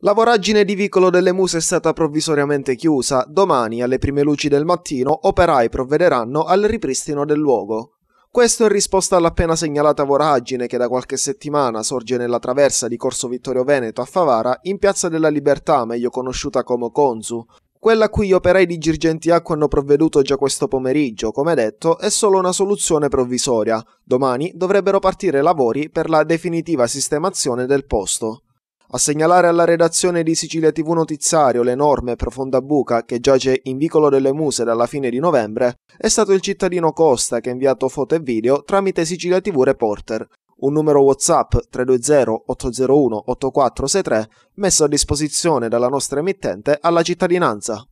La voragine di vicolo delle muse è stata provvisoriamente chiusa, domani alle prime luci del mattino operai provvederanno al ripristino del luogo. Questo in risposta all'appena segnalata voragine che da qualche settimana sorge nella traversa di Corso Vittorio Veneto a Favara in Piazza della Libertà, meglio conosciuta come Consu. Quella a cui gli operai di Girgentiacqua hanno provveduto già questo pomeriggio, come detto, è solo una soluzione provvisoria. Domani dovrebbero partire lavori per la definitiva sistemazione del posto. A segnalare alla redazione di Sicilia TV Notiziario l'enorme e profonda buca che giace in vicolo delle Muse dalla fine di novembre è stato il cittadino Costa che ha inviato foto e video tramite Sicilia TV Reporter, un numero WhatsApp 320-801-8463 messo a disposizione dalla nostra emittente alla cittadinanza.